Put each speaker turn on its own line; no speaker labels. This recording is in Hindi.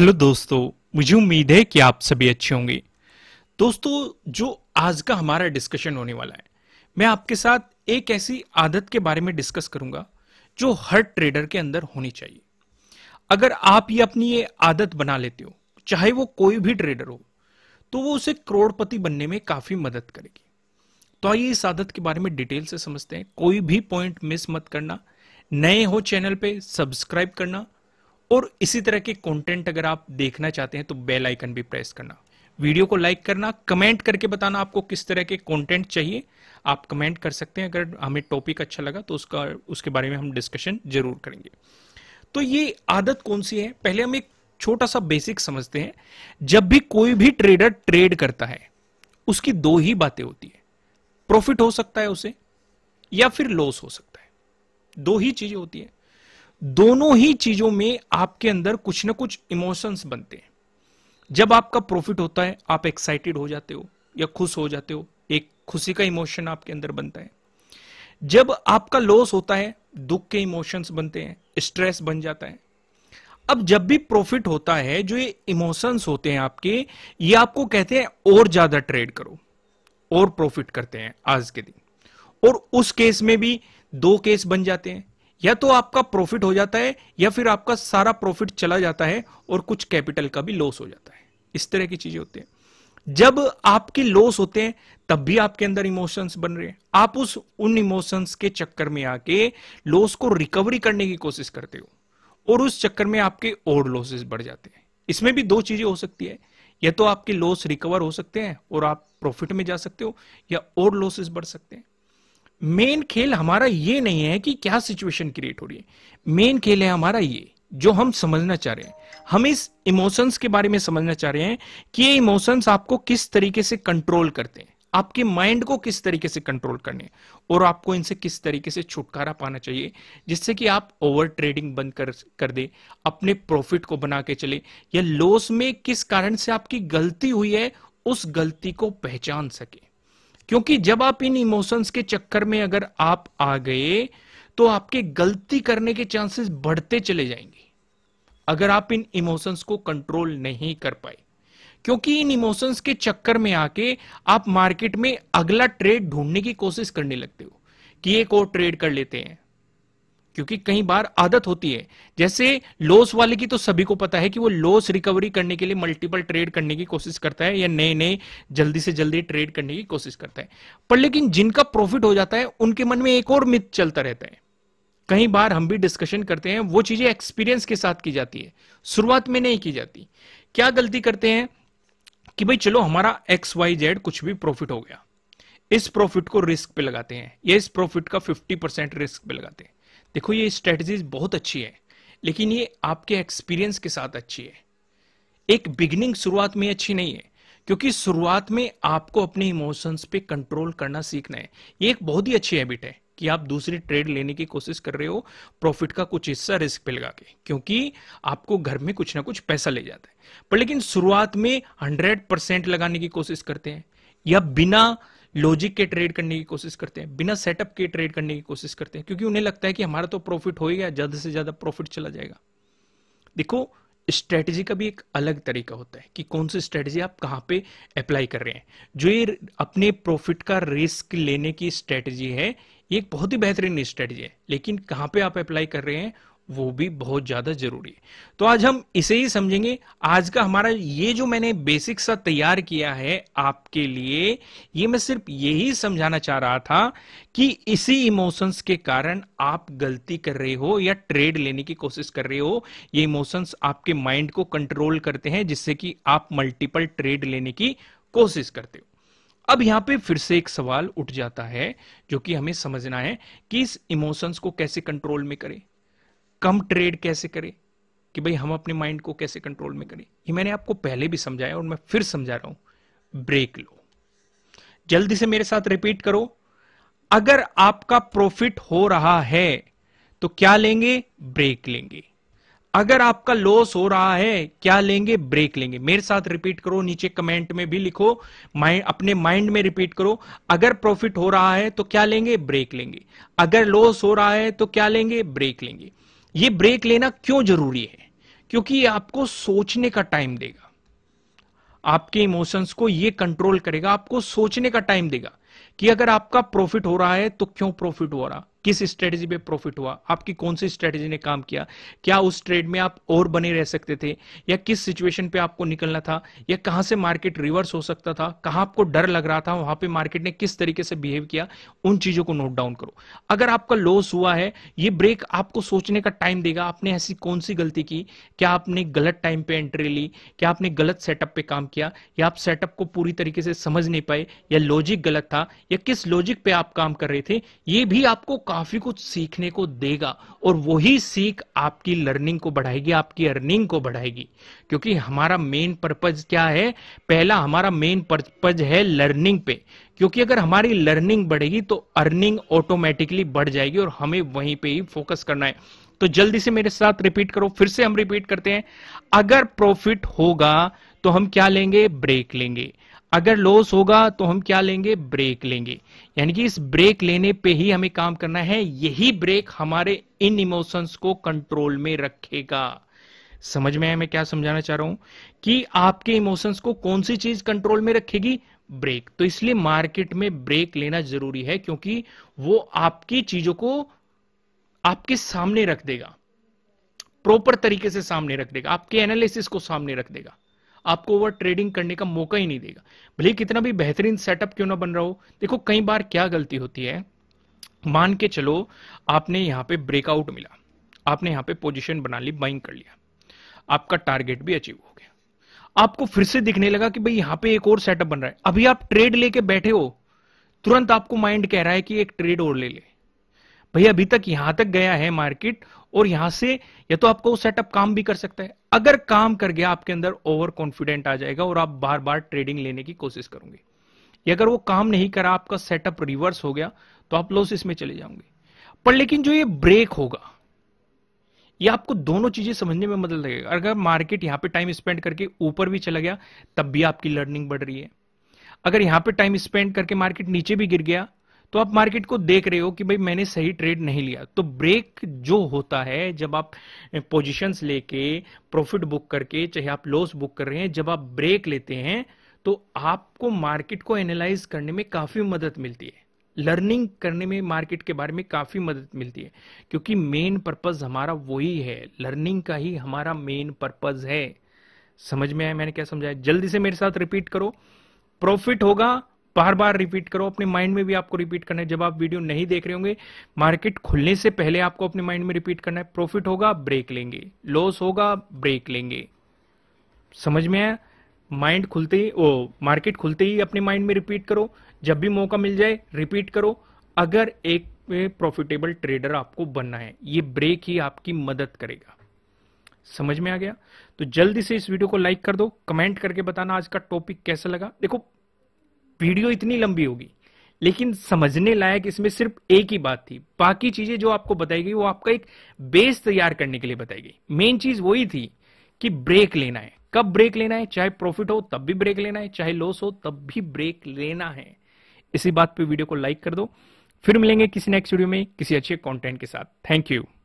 हेलो दोस्तों मुझे उम्मीद है कि आप सभी अच्छे होंगे दोस्तों जो आज का हमारा डिस्कशन होने वाला है मैं आपके साथ एक ऐसी आदत के बारे में डिस्कस करूंगा जो हर ट्रेडर के अंदर होनी चाहिए अगर आप ये अपनी ये आदत बना लेते हो चाहे वो कोई भी ट्रेडर हो तो वो उसे करोड़पति बनने में काफी मदद करेगी तो आइए इस आदत के बारे में डिटेल से समझते हैं कोई भी पॉइंट मिस मत करना नए हो चैनल पे सब्सक्राइब करना और इसी तरह के कंटेंट अगर आप देखना चाहते हैं तो बेल आइकन भी प्रेस करना वीडियो को लाइक करना कमेंट करके बताना आपको किस तरह के कंटेंट चाहिए आप कमेंट कर सकते हैं अगर हमें टॉपिक अच्छा लगा तो उसका उसके बारे में हम डिस्कशन जरूर करेंगे तो ये आदत कौन सी है पहले हम एक छोटा सा बेसिक समझते हैं जब भी कोई भी ट्रेडर ट्रेड करता है उसकी दो ही बातें होती है प्रॉफिट हो सकता है उसे या फिर लॉस हो सकता है दो ही चीजें होती है दोनों ही चीजों में आपके अंदर कुछ ना कुछ इमोशंस बनते हैं जब आपका प्रॉफिट होता है आप एक्साइटेड हो जाते हो या खुश हो जाते हो एक खुशी का इमोशन आपके अंदर बनता है जब आपका लॉस होता है दुख के इमोशंस बनते हैं स्ट्रेस बन जाता है अब जब भी प्रॉफिट होता है जो ये इमोशंस होते हैं आपके ये आपको कहते हैं और ज्यादा ट्रेड करो और प्रॉफिट करते हैं आज के दिन और उस केस में भी दो केस बन जाते हैं या तो आपका प्रॉफिट हो जाता है या फिर आपका सारा प्रॉफिट चला जाता है और कुछ कैपिटल का भी लॉस हो जाता है इस तरह की चीजें होती हैं जब आपके लॉस होते हैं तब भी आपके अंदर इमोशंस बन रहे हैं आप उस उन इमोशंस के चक्कर में आके लॉस को रिकवरी करने की कोशिश करते हो और उस चक्कर में आपके और लॉसेस बढ़ जाते हैं इसमें भी दो चीजें हो सकती है या तो आपके लॉस रिकवर हो सकते हैं और आप प्रॉफिट में जा सकते हो या और लॉसेस बढ़ सकते हैं मेन खेल हमारा ये नहीं है कि क्या सिचुएशन क्रिएट हो रही है मेन खेल है हमारा ये जो हम समझना चाह रहे हैं हम इस इमोशंस के बारे में समझना चाह रहे हैं कि ये इमोशंस आपको किस तरीके से कंट्रोल करते हैं आपके माइंड को किस तरीके से कंट्रोल करने और आपको इनसे किस तरीके से छुटकारा पाना चाहिए जिससे कि आप ओवर ट्रेडिंग बंद कर कर दे अपने प्रॉफिट को बना के चले या लॉस में किस कारण से आपकी गलती हुई है उस गलती को पहचान सके क्योंकि जब आप इन इमोशंस के चक्कर में अगर आप आ गए तो आपके गलती करने के चांसेस बढ़ते चले जाएंगे अगर आप इन इमोशंस को कंट्रोल नहीं कर पाए क्योंकि इन इमोशंस के चक्कर में आके आप मार्केट में अगला ट्रेड ढूंढने की कोशिश करने लगते हो कि एक और ट्रेड कर लेते हैं क्योंकि कई बार आदत होती है जैसे लॉस वाले की तो सभी को पता है कि वो लॉस रिकवरी करने के लिए मल्टीपल ट्रेड करने की कोशिश करता है या नए नए जल्दी से जल्दी ट्रेड करने की कोशिश करता है पर लेकिन जिनका प्रॉफिट हो जाता है उनके मन में एक और मिथ चलता रहता है कई बार हम भी डिस्कशन करते हैं वो चीजें एक्सपीरियंस के साथ की जाती है शुरुआत में नहीं की जाती क्या गलती करते हैं कि भाई चलो हमारा एक्स वाई जेड कुछ भी प्रॉफिट हो गया इस प्रॉफिट को रिस्क पे लगाते हैं या इस प्रॉफिट का 50 परसेंट रिस्क पे लगाते हैं देखो ये स्ट्रेटजीज बहुत अच्छी है लेकिन ये आपके एक्सपीरियंस के साथ अच्छी है एक बिगनिंग शुरुआत में अच्छी नहीं है क्योंकि शुरुआत में आपको अपने इमोशंस पे कंट्रोल करना सीखना है ये एक बहुत ही अच्छी हैबिट है कि आप दूसरी ट्रेड लेने की कोशिश कर रहे हो प्रॉफिट का कुछ हिस्सा रिस्क पे लगा के क्योंकि आपको घर में कुछ ना कुछ पैसा ले जाता है पर लेकिन शुरुआत में हंड्रेड परसेंट लगाने की कोशिश करते हैं या बिना लॉजिक के ट्रेड करने की कोशिश करते हैं बिना सेटअप के ट्रेड करने की कोशिश करते हैं क्योंकि उन्हें लगता है कि हमारा तो प्रॉफिट हो ही गया ज्यादा से ज्यादा प्रॉफिट चला जाएगा देखो स्ट्रेटजी का भी एक अलग तरीका होता है कि कौन सी स्ट्रेटजी आप कहां पे अप्लाई कर रहे हैं जो ये अपने प्रॉफिट का रिस्क लेने की स्ट्रेटजी है ये एक बहुत ही बेहतरीन स्ट्रेटजी है लेकिन कहाँ पे आप अप्लाई कर रहे हैं वो भी बहुत ज्यादा जरूरी है तो आज हम इसे ही समझेंगे आज का हमारा ये जो मैंने बेसिक सा तैयार किया है आपके लिए ये मैं सिर्फ यही समझाना चाह रहा था कि इसी इमोशंस के कारण आप गलती कर रहे हो या ट्रेड लेने की कोशिश कर रहे हो ये इमोशंस आपके माइंड को कंट्रोल करते हैं जिससे कि आप मल्टीपल ट्रेड लेने की कोशिश करते हो अब यहां पे फिर से एक सवाल उठ जाता है जो कि हमें समझना है कि इस इमोशंस को कैसे कंट्रोल में करें कम ट्रेड कैसे करें कि भाई हम अपने माइंड को कैसे कंट्रोल में करें ये मैंने आपको पहले भी समझाया और मैं फिर समझा रहा हूं ब्रेक लो जल्दी से मेरे साथ रिपीट करो अगर आपका प्रॉफिट हो रहा है तो क्या लेंगे ब्रेक लेंगे अगर आपका लॉस हो रहा है क्या लेंगे ब्रेक लेंगे मेरे साथ रिपीट करो नीचे कमेंट में भी लिखो माइंड अपने माइंड में रिपीट करो अगर प्रॉफिट हो रहा है तो क्या लेंगे ब्रेक लेंगे अगर लॉस हो रहा है तो क्या लेंगे ब्रेक लेंगे ये ब्रेक लेना क्यों जरूरी है क्योंकि ये आपको सोचने का टाइम देगा आपके इमोशंस को ये कंट्रोल करेगा आपको सोचने का टाइम देगा कि अगर आपका प्रॉफिट हो रहा है तो क्यों प्रॉफिट हो रहा किस स्ट्रेटेजी पे प्रॉफिट हुआ आपकी कौन सी स्ट्रेटेजी ने काम किया क्या उस ट्रेड में आप और बने रह सकते थे या किस सिचुएशन पे आपको निकलना था या कहां से मार्केट रिवर्स हो सकता था कहां आपको डर लग रहा था वहां पे मार्केट ने किस तरीके से बिहेव किया उन चीजों को नोट डाउन करो अगर आपका लॉस हुआ है ये ब्रेक आपको सोचने का टाइम देगा आपने ऐसी कौन सी गलती की क्या आपने गलत टाइम पे एंट्री ली क्या आपने गलत सेटअप पे काम किया या आप सेटअप को पूरी तरीके से समझ नहीं पाए या लॉजिक गलत था या किस लॉजिक पे आप काम कर रहे थे ये भी आपको काफी कुछ सीखने को देगा और वही सीख आपकी लर्निंग को बढ़ाएगी आपकी अर्निंग को बढ़ाएगी क्योंकि हमारा मेन पर्पज क्या है पहला हमारा मेन पर्पज है लर्निंग पे क्योंकि अगर हमारी लर्निंग बढ़ेगी तो अर्निंग ऑटोमेटिकली बढ़ जाएगी और हमें वहीं पे ही फोकस करना है तो जल्दी से मेरे साथ रिपीट करो फिर से हम रिपीट करते हैं अगर प्रॉफिट होगा तो हम क्या लेंगे ब्रेक लेंगे अगर लॉस होगा तो हम क्या लेंगे ब्रेक लेंगे यानी कि इस ब्रेक लेने पे ही हमें काम करना है यही ब्रेक हमारे इन इमोशंस को कंट्रोल में रखेगा समझ में आया मैं क्या समझाना चाह रहा हूं कि आपके इमोशंस को कौन सी चीज कंट्रोल में रखेगी ब्रेक तो इसलिए मार्केट में ब्रेक लेना जरूरी है क्योंकि वो आपकी चीजों को आपके सामने रख देगा प्रॉपर तरीके से सामने रख देगा आपके एनालिसिस को सामने रख देगा आपको वह ट्रेडिंग करने का मौका ही नहीं देगा भले कितना भी बेहतरीन सेटअप क्यों ना बन रहा हो देखो कई बार क्या गलती होती है मान के चलो आपने यहां पे ब्रेकआउट मिला आपने यहां पे पोजीशन बना ली बाइंग कर लिया आपका टारगेट भी अचीव हो गया आपको फिर से दिखने लगा कि भाई यहां पे एक और सेटअप बन रहा है अभी आप ट्रेड लेके बैठे हो तुरंत आपको माइंड कह रहा है कि एक ट्रेड और ले ले भाई अभी तक यहां तक गया है मार्केट और यहां से या तो आपका वो सेटअप काम भी कर सकता है अगर काम कर गया आपके अंदर ओवर कॉन्फिडेंट आ जाएगा और आप बार बार ट्रेडिंग लेने की कोशिश करोगे या अगर वो काम नहीं करा आपका सेटअप रिवर्स हो गया तो आप लॉस में चले जाओगे पर लेकिन जो ये ब्रेक होगा ये आपको दोनों चीजें समझने में मदद लगेगा अगर मार्केट यहां पे टाइम स्पेंड करके ऊपर भी चला गया तब भी आपकी लर्निंग बढ़ रही है अगर यहां पे टाइम स्पेंड करके मार्केट नीचे भी गिर गया तो आप मार्केट को देख रहे हो कि भाई मैंने सही ट्रेड नहीं लिया तो ब्रेक जो होता है जब आप पोजीशंस लेके प्रॉफिट बुक करके चाहे आप लॉस बुक कर रहे हैं जब आप ब्रेक लेते हैं तो आपको मार्केट को एनालाइज करने में काफी मदद मिलती है लर्निंग करने में मार्केट के बारे में काफी मदद मिलती है क्योंकि मेन पर्पज हमारा वही है लर्निंग का ही हमारा मेन पर्पज है समझ में आया मैंने क्या समझाया जल्दी से मेरे साथ रिपीट करो प्रॉफिट होगा बार बार रिपीट करो अपने माइंड में भी आपको रिपीट करना है जब आप वीडियो नहीं देख रहे होंगे मार्केट खुलने से पहले आपको अपने माइंड में रिपीट करना है प्रॉफिट होगा ब्रेक लेंगे लॉस होगा ब्रेक लेंगे समझ में आया माइंड खुलते ही ओ मार्केट खुलते ही अपने माइंड में रिपीट करो जब भी मौका मिल जाए रिपीट करो अगर एक प्रॉफिटेबल ट्रेडर आपको बनना है ये ब्रेक ही आपकी मदद करेगा समझ में आ गया तो जल्दी से इस वीडियो को लाइक कर दो कमेंट करके बताना आज का टॉपिक कैसा लगा देखो वीडियो इतनी लंबी होगी लेकिन समझने लायक इसमें सिर्फ एक ही बात थी बाकी चीजें जो आपको बताई गई वो आपका एक बेस तैयार करने के लिए बताई गई मेन चीज वही थी कि ब्रेक लेना है कब ब्रेक लेना है चाहे प्रॉफिट हो तब भी ब्रेक लेना है चाहे लॉस हो तब भी ब्रेक लेना है इसी बात पे वीडियो को लाइक कर दो फिर मिलेंगे किसी नेक्स्ट वीडियो में किसी अच्छे कंटेंट के साथ थैंक यू